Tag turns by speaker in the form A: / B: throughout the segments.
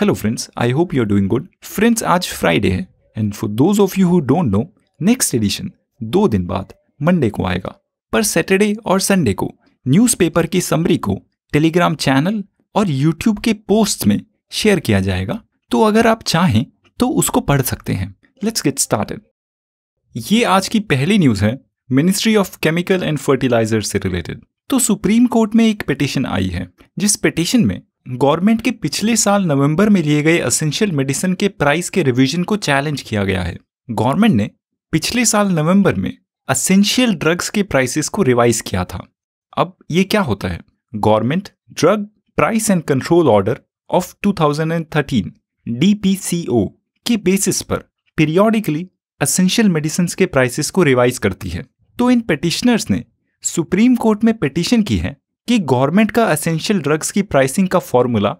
A: Hello friends I hope you are doing good friends आज Friday है and for those of you who don't know next edition दो दिन बाद Monday को आएगा पर सैटरडे और संडे को न्यूज़पेपर की समरी को टेलीग्राम चैनल और यूट्यूब के पोस्ट में शेयर किया जाएगा तो अगर आप चाहें तो उसको पढ़ सकते हैं लेट्स गेट स्टार्टेड ये आज की पहली न्यूज़ है ministry of chemical and fertiliser से रिलेटेड तो सुप्रीम कोर्ट में एक पिटिशन आई है जिस पिटिशन में गवर्नमेंट के पिछले साल नवंबर में लिए गए असेंशियल मेडिसिन के प्राइस के रिवीजन को चैलेंज किया गया है गवर्नमेंट ने पिछले साल नवंबर में असेंशियल ड्रग्स के प्राइसेस को रिवाइज किया था अब ये क्या होता है government drug price and control order of 2013 DPCO के बेसिस पर पीरियोडिकली असेंशियल मेडिसिन के प्राइसेस को रिवाइज करती है तो इन पिटिशनर्स ने सुप्रीम कोर्ट में पिटिशन की है कि गवर्नमेंट का असेंशियल ड्रग्स की प्राइसिंग का फॉर्मूला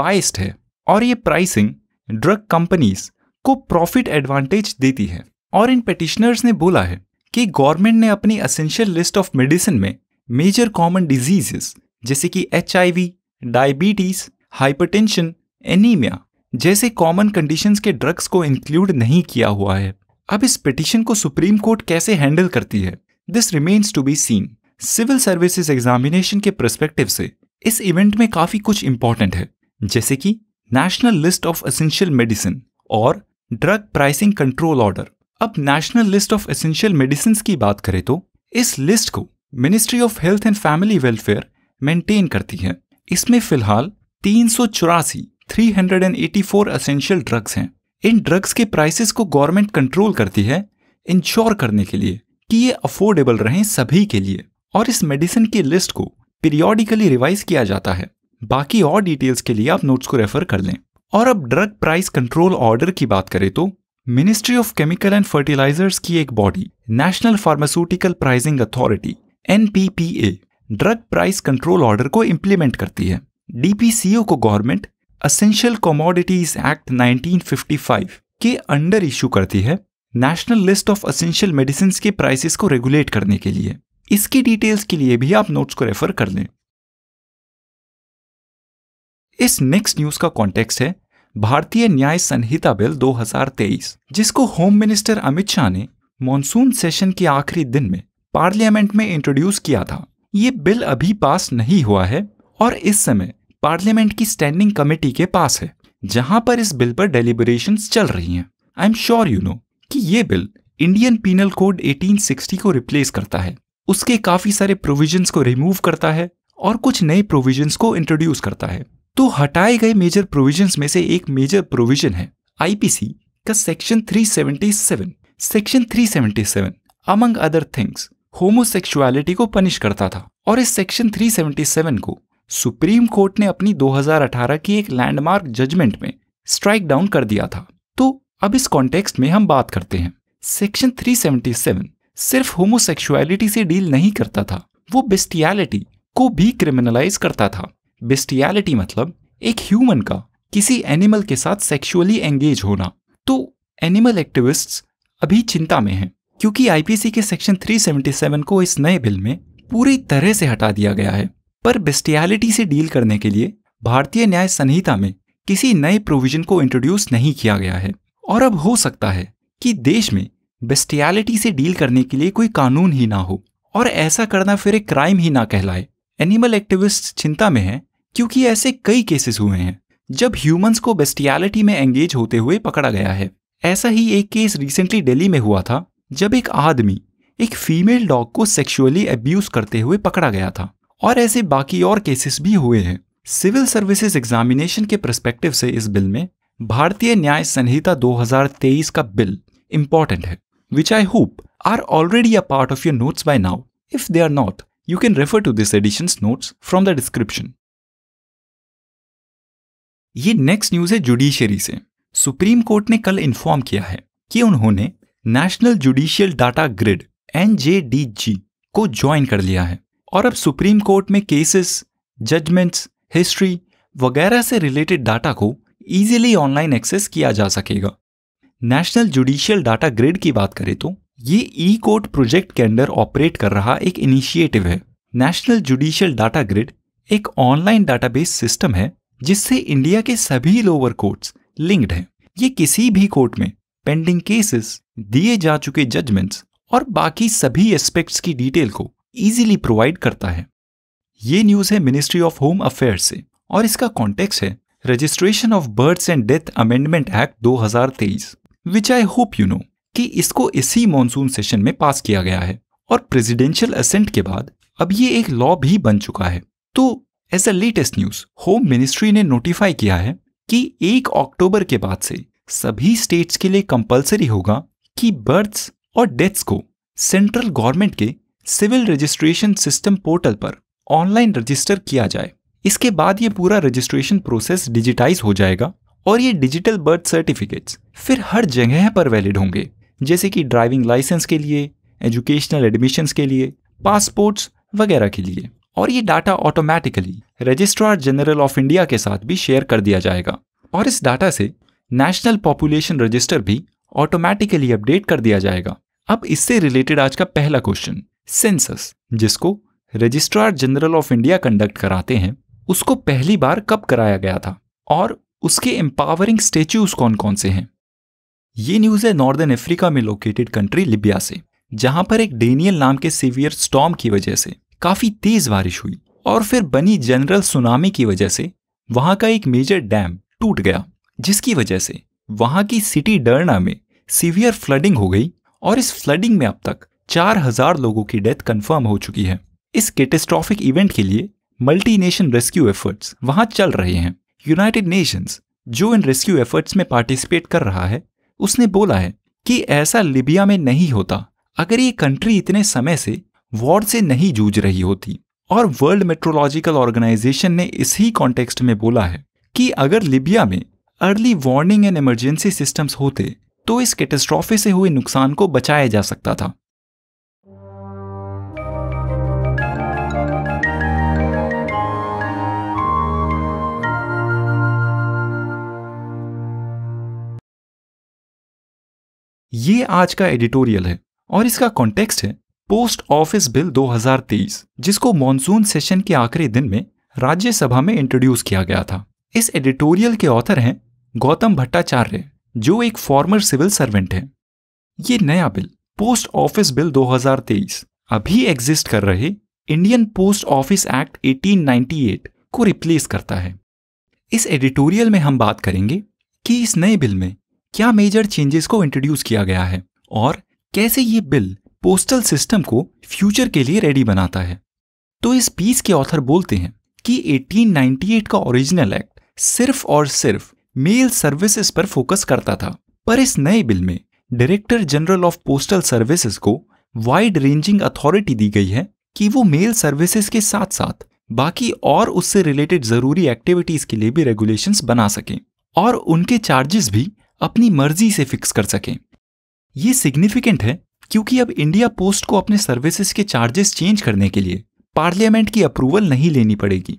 A: बाइस्ड है और ये प्राइसिंग ड्रग कंपनीज को प्रॉफिट एडवांटेज देती है और इन पेटिशनर्स ने बोला है कि गवर्नमेंट ने अपनी असेंशियल लिस्ट ऑफ मेडिसिन में मेजर कॉमन डिजीजेस जैसे कि एच डायबिटीज हाइपरटेंशन एनीमिया जैसे कॉमन कंडीशंस के ड्रग्स को इंक्लूड नहीं किया हुआ है अब इस पिटिशन को सुप्रीम कोर्ट कैसे हैंडल करती है this remains to be seen civil services examination के प्रस्पेक्टिव से इस इवेंट में काफी कुछ इंपॉर्टेंट है जैसे कि national list of essential medicine और ड्रग प्राइसिंग कंट्रोल ऑर्डर अब national list of essential medicine की बात करें तो इस लिस्ट को ministry of health and family welfare maintain करती है इसमें फिलहाल तीन सौ चौरासी three hundred and eighty four essential drugs हैं इन ड्रग्स के प्राइसेस को गवर्नमेंट कंट्रोल करती है इंश्योर करने के लिए कि ये अफोर्डेबल रहें सभी के लिए और इस मेडिसिन की लिस्ट को पीरियोडिकली रिवाइज किया जाता है बाकी और डिटेल्स के लिए आप नोट्स को रेफर कर लें और अब ड्रग प्राइस कंट्रोल ऑर्डर की बात करें तो ministry of chemical and fertilisers की एक body national pharmaceutical pricing authority N drug price control order को इम्प्लीमेंट करती है डीपीसीओ को गवर्नमेंट असेंशियल कॉमोडिटीज एक्ट 1955 के अंडर इश्यू करती है national list of essential medicine के प्राइसेस को रेगुलेट करने के लिए इसकी डिटेल्स के लिए भी आप नोट्स को रेफर कर लें इस नेक्स्ट न्यूज का कॉन्टेक्स्ट है भारतीय न्याय संहिता बिल 2023 जिसको होम मिनिस्टर अमित शाह ने मॉनसून सेशन के आखिरी दिन में पार्लियामेंट में इंट्रोड्यूस किया था ये बिल अभी पास नहीं हुआ है और इस समय पार्लियामेंट की स्टैंडिंग कमेटी के पास है जहां पर इस बिल पर डेलीबरेशन चल रही हैं। I am sure you know कि ये बिल इंडियन पीनल कोड 1860 को रिप्लेस करता है उसके काफी सारे प्रोविजंस को रिमूव करता है और कुछ नए प्रोविजंस को इंट्रोड्यूस करता है तो हटाए गए मेजर प्रोविजंस में से एक मेजर प्रोविजन है आईपीसी का section 377 section 377 among other things homosexuality को पनिश करता था और इस सेक्शन 377 को सुप्रीम कोर्ट ने अपनी 2018 की एक लैंडमार्क जजमेंट में स्ट्राइक डाउन कर दिया था तो अब इस कॉन्टेक्स्ट में हम बात करते हैं सेक्शन 377 सिर्फ होमोसेक्सुअलिटी से डील नहीं करता था वो बेस्टियलिटी को भी क्रिमिनलाइज करता था बेस्टियलिटी मतलब एक ह्यूमन का किसी एनिमल के साथ सेक्सुअली एंगेज होना तो एनिमल एक्टिविस्ट्स अभी चिंता में हैं क्योंकि आईपीसी के सेक्शन 377 को इस नए बिल में पूरी तरह से हटा दिया गया है पर बेस्टियलिटी से डील करने के लिए भारतीय न्याय संहिता में किसी नए प्रोविजन को इंट्रोड्यूस नहीं किया गया है और अब हो सकता है कि देश में बेस्टियालिटी से डील करने के लिए कोई कानून ही ना हो और ऐसा करना फिर एक क्राइम ही ना कहलाए एनिमल एक्टिविस्ट चिंता में हैं क्योंकि ऐसे कई केसेस हुए हैं जब ह्यूमंस को बेस्टियालिटी में एंगेज होते हुए पकड़ा गया है ऐसा ही एक केस रिसेंटली दिल्ली में हुआ था जब एक आदमी एक फीमेल डॉग को सेक्सुअली अब्यूज करते हुए पकड़ा गया था और ऐसे बाकी और केसेस भी हुए हैं सिविल सर्विसेज एग्जामिनेशन के प्रस्पेक्टिव से इस बिल में भारतीय न्याय संहिता 2023 का बिल इम्पॉर्टेंट है which I hope are already a part of your notes by now. If they are not, you can refer to this edition's notes from the description. ये next news है judiciary से supreme court ने कल inform किया है कि उन्होंने national judicial data grid N को ज्वाइन कर लिया है और अब सुप्रीम कोर्ट में केसेस जजमेंट्स हिस्ट्री वगैरह से रिलेटेड डाटा को इजीली ऑनलाइन एक्सेस किया जा सकेगा नेशनल जुडिशियल डाटा ग्रिड की बात करें तो ये ई कोर्ट प्रोजेक्ट के अंडर ऑपरेट कर रहा एक इनिशिएटिव है नेशनल जुडिशियल डाटा ग्रिड एक ऑनलाइन डाटाबेस सिस्टम है जिससे इंडिया के सभी लोअर कोर्ट्स लिंक्ड हैं ये किसी भी कोर्ट में पेंडिंग केसेस दिए जा चुके जजमेंट्स और बाकी सभी एस्पेक्ट्स की डिटेल को इजीली प्रोवाइड करता है ये न्यूज़ है मिनिस्ट्री ऑफ होम अफेयर्स से और इसका कॉन्टेक्स्ट है registration of births and death amendment act 2023 which I hope you know कि इसको इसी मानसून सेशन में पास किया गया है और प्रेसिडेंशियल असेंट के बाद अब ये एक लॉ भी बन चुका है तो as a latest news home ministry ने नोटिफाई किया है कि एक अक्टूबर के बाद से सभी स्टेट्स के लिए कंपलसरी होगा कि बर्थ्स और डेथ्स को सेंट्रल गवर्नमेंट के सिविल रजिस्ट्रेशन सिस्टम पोर्टल पर ऑनलाइन रजिस्टर किया जाए इसके बाद ये पूरा रजिस्ट्रेशन प्रोसेस डिजिटाइज हो जाएगा और ये डिजिटल बर्थ सर्टिफिकेट्स फिर हर जगह पर वैलिड होंगे जैसे कि ड्राइविंग लाइसेंस के लिए एजुकेशनल एडमिशन के लिए पासपोर्ट्स वगैरह के लिए और ये data automatically registrar general of India के साथ भी शेयर कर दिया जाएगा और इस डाटा से नेशनल पॉपुलेशन रजिस्टर भी ऑटोमेटिकली अपडेट कर दिया जाएगा अब इससे रिलेटेड आज का पहला क्वेश्चन सेंसस जिसको registrar general of India conduct कराते हैं उसको पहली बार कब कराया गया था और उसके एम्पावरिंग स्टेच्यूज कौन कौन से हैं ये न्यूज़ है नॉर्दर्न अफ्रीका में लोकेटेड कंट्री लिबिया से जहां पर एक डेनियल नाम के सीवियर स्टॉम की वजह से काफ़ी तेज़ बारिश हुई और फिर बनी जनरल सुनामी की वजह से वहां का एक मेजर डैम टूट गया जिसकी वजह से वहां की सिटी डरना में सीवियर फ्लडिंग हो गई और इस फ्लडिंग में अब तक चार हजार लोगों की डेथ कंफर्म हो चुकी है इस कैटेस्ट्रॉफिक इवेंट के लिए मल्टी नेशन रेस्क्यू एफर्ट्स वहां चल रहे हैं यूनाइटेड नेशंस जो इन रेस्क्यू एफर्ट्स में पार्टिसिपेट कर रहा है उसने बोला है कि ऐसा लिबिया में नहीं होता अगर ये कंट्री इतने समय से वॉर से नहीं जूझ रही होती और वर्ल्ड मेट्रोलॉजिकल ऑर्गेनाइजेशन ने इसी कॉन्टेक्स्ट में बोला है कि अगर लिबिया में early warning and emergency systems होते तो इस कैटेस्ट्रॉफी से हुए नुकसान को बचाया जा सकता था ये आज का एडिटोरियल है और इसका कॉन्टेक्स्ट है पोस्ट ऑफिस बिल 2023 जिसको मॉनसून सेशन के आखिरी दिन में राज्यसभा में इंट्रोड्यूस किया गया था इस एडिटोरियल के ऑथर हैं गौतम भट्टाचार्य जो एक फॉर्मर सिविल सर्वेंट है ये नया बिल पोस्ट ऑफिस बिल 2023 अभी एग्जिस्ट कर रहे इंडियन पोस्ट ऑफिस एक्ट 1898 को रिप्लेस करता है इस एडिटोरियल में हम बात करेंगे कि इस नए बिल में क्या मेजर चेंजेस को इंट्रोड्यूस किया गया है और कैसे ये बिल पोस्टल सिस्टम को फ्यूचर के लिए रेडी बनाता है तो इस पीस के ऑथर बोलते हैं कि 1898 का ओरिजिनल एक्ट सिर्फ और सिर्फ मेल सर्विसेज पर फोकस करता था पर इस नए बिल में director general of postal services को वाइड रेंजिंग अथॉरिटी दी गई है कि वो मेल सर्विसेज के साथ साथ बाकी और उससे रिलेटेड जरूरी एक्टिविटीज के लिए भी रेगुलेशंस बना सके और उनके चार्जेस भी अपनी मर्जी से फिक्स कर सकें ये सिग्निफिकेंट है क्योंकि अब इंडिया पोस्ट को अपने सर्विसेज के चार्जेस चेंज करने के लिए पार्लियामेंट की अप्रूवल नहीं लेनी पड़ेगी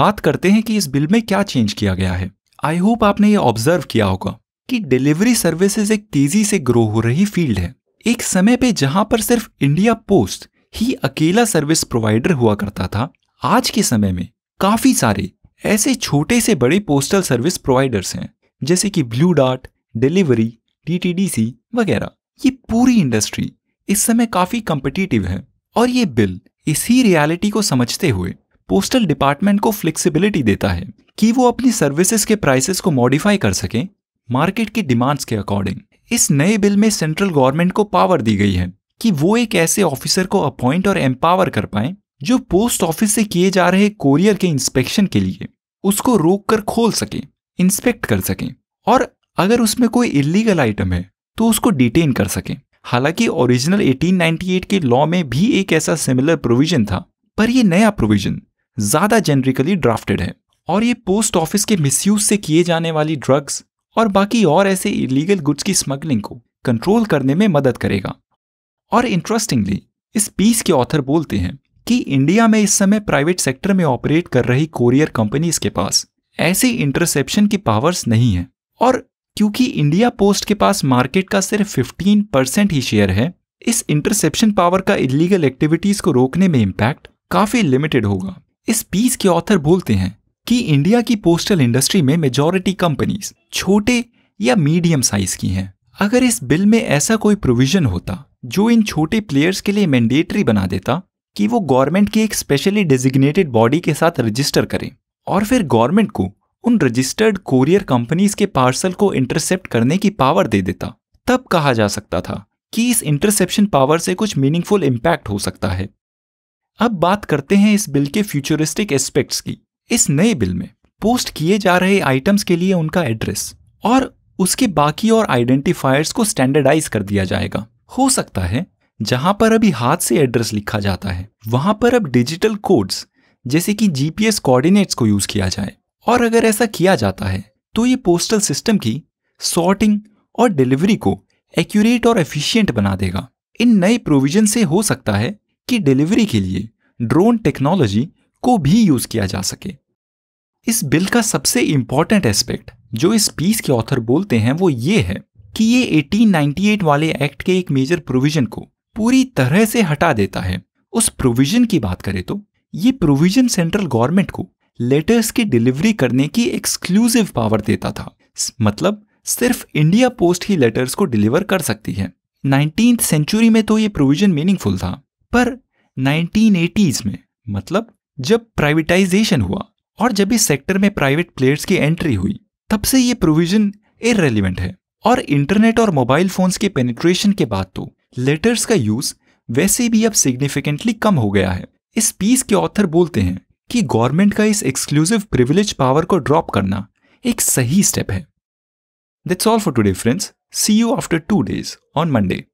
A: बात करते हैं कि इस बिल में क्या चेंज किया गया है आई होप आपने ये ऑब्जर्व किया होगा कि डिलीवरी सर्विसेज एक तेजी से ग्रो हो रही फील्ड है एक समय पे जहां पर सिर्फ इंडिया पोस्ट ही अकेला सर्विस प्रोवाइडर हुआ करता था आज के समय में काफी सारे ऐसे छोटे से बड़े पोस्टल सर्विस प्रोवाइडर्स हैं जैसे कि ब्लू डार्ट डिलीवरी टीटीडीसी वगैरह ये पूरी इंडस्ट्री इस समय काफी कंपिटिटिव है और ये बिल इसी रियलिटी को समझते हुए पोस्टल डिपार्टमेंट को फ्लेक्सिबिलिटी देता है कि वो अपनी सर्विसेज के प्राइसेस को मॉडिफाई कर सके मार्केट की डिमांड्स के अकॉर्डिंग इस नए बिल में सेंट्रल गवर्नमेंट को पावर दी गई है कि वो एक ऐसे ऑफिसर को अपॉइंट और एम्पावर कर पाए जो पोस्ट ऑफिस से किए जा रहे कोरियर के इंस्पेक्शन के लिए उसको रोक कर खोल सके इंस्पेक्ट कर सकें और अगर उसमें कोई इलीगल आइटम है तो उसको डिटेन कर सकें हालांकि ओरिजिनल 1898 के लॉ में भी एक ऐसा सिमिलर प्रोविजन था पर यह नया प्रोविजन ज्यादा जेनरिकली ड्राफ्टेड है और ये पोस्ट ऑफिस के मिसयूज से किए जाने वाली ड्रग्स और बाकी और ऐसे इलीगल गुड्स की स्मगलिंग को कंट्रोल करने में मदद करेगा और इंटरेस्टिंगली इस पीस के ऑथर बोलते हैं कि इंडिया में इस समय प्राइवेट सेक्टर में ऑपरेट कर रही कोरियर कंपनीज के पास ऐसी इंटरसेप्शन की पावर्स नहीं है और क्योंकि इंडिया पोस्ट के पास मार्केट का सिर्फ 15 परसेंट ही शेयर है इस इंटरसेप्शन पावर का इलीगल एक्टिविटीज को रोकने में इम्पैक्ट काफी लिमिटेड होगा इस पीस के ऑथर बोलते हैं कि इंडिया की पोस्टल इंडस्ट्री में मेजोरिटी कंपनीज छोटे या मीडियम साइज की हैं अगर इस बिल में ऐसा कोई प्रोविजन होता जो इन छोटे प्लेयर्स के लिए मैंडेटरी बना देता कि वो गवर्नमेंट की एक स्पेशली डेजिग्नेटेड बॉडी के साथ रजिस्टर करें और फिर गवर्नमेंट को उन रजिस्टर्ड कोरियर कंपनीज के पार्सल को इंटरसेप्ट करने की पावर दे देता तब कहा जा सकता था कि इस इंटरसेप्शन पावर से कुछ मीनिंगफुल इम्पैक्ट हो सकता है अब बात करते हैं इस बिल के फ्यूचरिस्टिक एस्पेक्ट्स की इस नए बिल में पोस्ट किए जा रहे आइटम्स के लिए उनका एड्रेस और उसके बाकी और आइडेंटिफायर्स को स्टैंडर्डाइज कर दिया जाएगा हो सकता है जहां पर अभी हाथ से एड्रेस लिखा जाता है वहां पर अब डिजिटल कोड्स जैसे कि जीपीएस कोऑर्डिनेट्स को यूज किया जाए और अगर ऐसा किया जाता है तो ये पोस्टल सिस्टम की सॉर्टिंग और डिलीवरी को एक्यूरेट और एफिशिएंट बना देगा इन नए प्रोविजन से हो सकता है कि डिलीवरी के लिए ड्रोन टेक्नोलॉजी को भी यूज किया जा सके इस बिल का सबसे इंपॉर्टेंट एस्पेक्ट जो इस पीस के ऑथर बोलते हैं वो ये है कि ये 1898 वाले एक्ट के एक मेजर प्रोविजन को पूरी तरह से हटा देता है उस प्रोविजन की बात करें तो ये प्रोविजन सेंट्रल गवर्नमेंट को लेटर्स की डिलीवरी करने की एक्सक्लूसिव पावर देता था मतलब सिर्फ इंडिया पोस्ट ही लेटर्स को डिलीवर कर सकती है नाइनटीन सेंचुरी में तो ये प्रोविजन मीनिंगफुल था पर नाइनटीन में मतलब जब प्राइवेटाइजेशन हुआ और जब इस सेक्टर में प्राइवेट प्लेयर्स की एंट्री हुई तब से ये प्रोविजन इरेलीवेंट है और इंटरनेट और मोबाइल फोन्स के पेनिट्रेशन के बाद तो लेटर्स का यूज वैसे भी अब सिग्निफिकेंटली कम हो गया है इस पीस के ऑथर बोलते हैं कि गवर्नमेंट का इस एक्सक्लूसिव प्रिविलेज पावर को ड्रॉप करना एक सही स्टेप है that's all for today friends see you after two days on Monday